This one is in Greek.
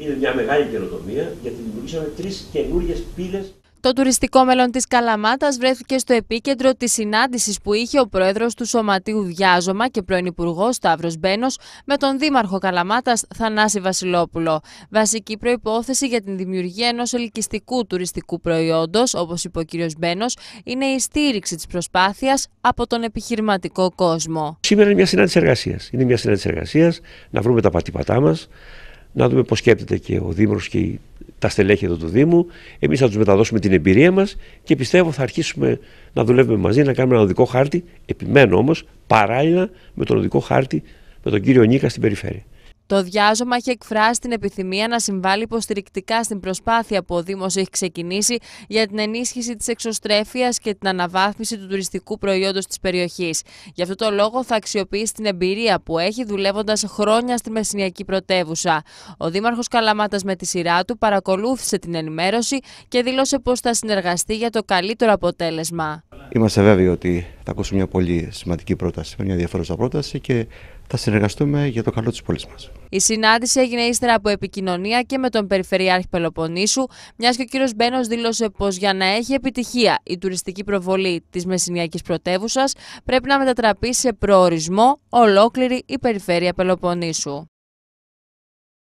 είναι μια μεγάλη καινοτομία γιατί δημιουργήσαμε τρεις καινούριε πύλες. Το τουριστικό μέλλον της Καλαμάτας βρέθηκε στο επίκεντρο της συνάντησης που είχε ο πρόεδρος του Σωματείου Διάζωμα και πρώην Υπουργό Σταύρος με τον Δήμαρχο Καλαμάτας Θανάση Βασιλόπουλο. Βασική προπόθεση για την δημιουργία ενός ελκυστικού τουριστικού προϊόντος, όπως είπε ο κ. Μπένος, είναι η στήριξη της προσπάθειας από τον επιχειρηματικό κόσμο. Σήμερα είναι μια συνάντηση εργασίας. Είναι μια συνάντηση εργασίας. να βρούμε τα πατήματά μας να δούμε πώς σκέπτεται και ο Δήμος και τα στελέχη εδώ του Δήμου. Εμείς θα τους μεταδώσουμε την εμπειρία μας και πιστεύω θα αρχίσουμε να δουλεύουμε μαζί, να κάνουμε ένα οδικό χάρτη. Επιμένω όμως παράλληλα με τον οδικό χάρτη με τον κύριο Νίκα στην περιφέρεια. Το διάζωμα έχει εκφράσει την επιθυμία να συμβάλλει υποστηρικτικά στην προσπάθεια που ο Δήμος έχει ξεκινήσει για την ενίσχυση της εξωστρέφειας και την αναβάθμιση του τουριστικού προϊόντος της περιοχής. Γι' αυτό το λόγο θα αξιοποιήσει την εμπειρία που έχει δουλεύοντας χρόνια στη Μεσσηνιακή πρωτεύουσα. Ο Δήμαρχος Καλαμάτας με τη σειρά του παρακολούθησε την ενημέρωση και δήλωσε πως θα συνεργαστεί για το καλύτερο αποτέλεσμα. Είμαστε βέβαιοι ότι θα ακούσουμε μια πολύ σημαντική πρόταση, μια διαφορετική πρόταση και θα συνεργαστούμε για το καλό της πόλης μας. Η συνάντηση έγινε ύστερα από επικοινωνία και με τον Περιφερειάρχη Πελοποννήσου, μιας και ο κύριος Μπένος δήλωσε πως για να έχει επιτυχία η τουριστική προβολή της Μεσηνιακή Πρωτεύουσας πρέπει να μετατραπεί σε προορισμό ολόκληρη η Περιφέρεια Πελοποννήσου.